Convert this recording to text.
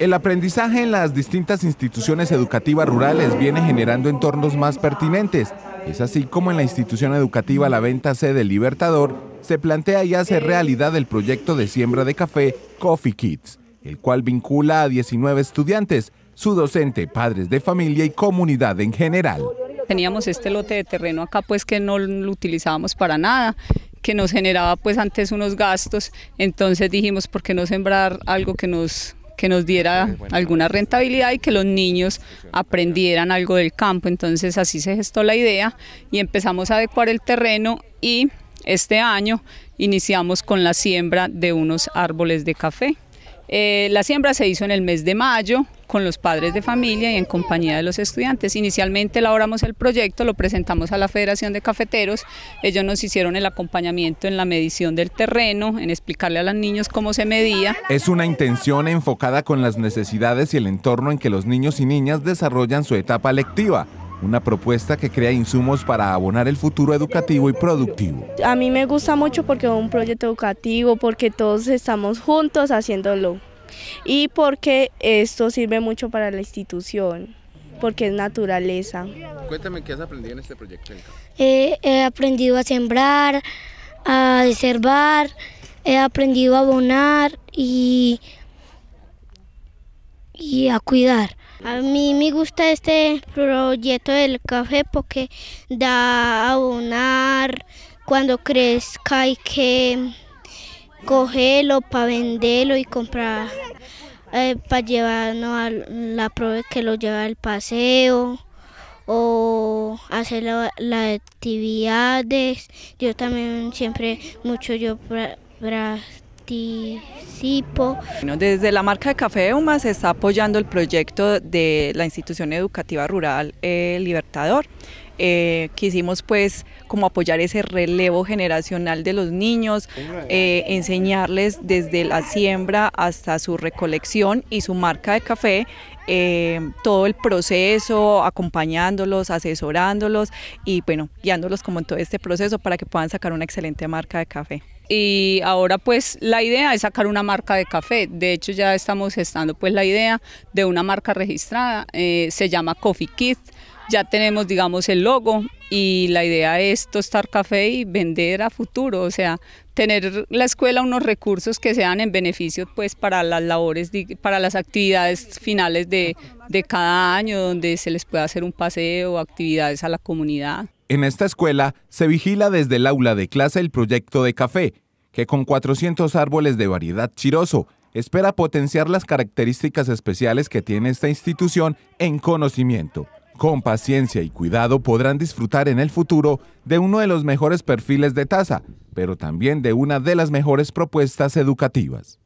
El aprendizaje en las distintas instituciones educativas rurales viene generando entornos más pertinentes. Es así como en la institución educativa La Venta C del Libertador se plantea y hace realidad el proyecto de siembra de café Coffee Kids, el cual vincula a 19 estudiantes, su docente, padres de familia y comunidad en general. Teníamos este lote de terreno acá pues que no lo utilizábamos para nada que nos generaba pues antes unos gastos, entonces dijimos, ¿por qué no sembrar algo que nos que nos diera alguna rentabilidad y que los niños aprendieran algo del campo. Entonces así se gestó la idea y empezamos a adecuar el terreno y este año iniciamos con la siembra de unos árboles de café. Eh, la siembra se hizo en el mes de mayo, con los padres de familia y en compañía de los estudiantes. Inicialmente elaboramos el proyecto, lo presentamos a la Federación de Cafeteros, ellos nos hicieron el acompañamiento en la medición del terreno, en explicarle a los niños cómo se medía. Es una intención enfocada con las necesidades y el entorno en que los niños y niñas desarrollan su etapa lectiva, una propuesta que crea insumos para abonar el futuro educativo y productivo. A mí me gusta mucho porque es un proyecto educativo, porque todos estamos juntos haciéndolo y porque esto sirve mucho para la institución, porque es naturaleza. Cuéntame qué has aprendido en este proyecto. Eh, he aprendido a sembrar, a deservar, he aprendido a abonar y, y a cuidar. A mí me gusta este proyecto del café porque da a abonar cuando crezca y que cogerlo para venderlo y comprar eh, para llevarnos a la prueba que lo lleva al paseo o hacer las la actividades. Yo también siempre mucho yo para desde la marca de Café de se está apoyando el proyecto de la institución educativa rural eh, Libertador. Eh, quisimos pues como apoyar ese relevo generacional de los niños, eh, enseñarles desde la siembra hasta su recolección y su marca de café eh, todo el proceso, acompañándolos, asesorándolos y bueno, guiándolos como en todo este proceso para que puedan sacar una excelente marca de café y ahora pues la idea es sacar una marca de café. De hecho ya estamos gestando pues la idea de una marca registrada, eh, se llama Coffee Kit. Ya tenemos, digamos, el logo y la idea es tostar café y vender a futuro, o sea, tener la escuela unos recursos que sean en beneficio pues para las labores, para las actividades finales de, de cada año, donde se les pueda hacer un paseo, actividades a la comunidad. En esta escuela se vigila desde el aula de clase el proyecto de café, que con 400 árboles de variedad chiroso espera potenciar las características especiales que tiene esta institución en conocimiento. Con paciencia y cuidado podrán disfrutar en el futuro de uno de los mejores perfiles de tasa, pero también de una de las mejores propuestas educativas.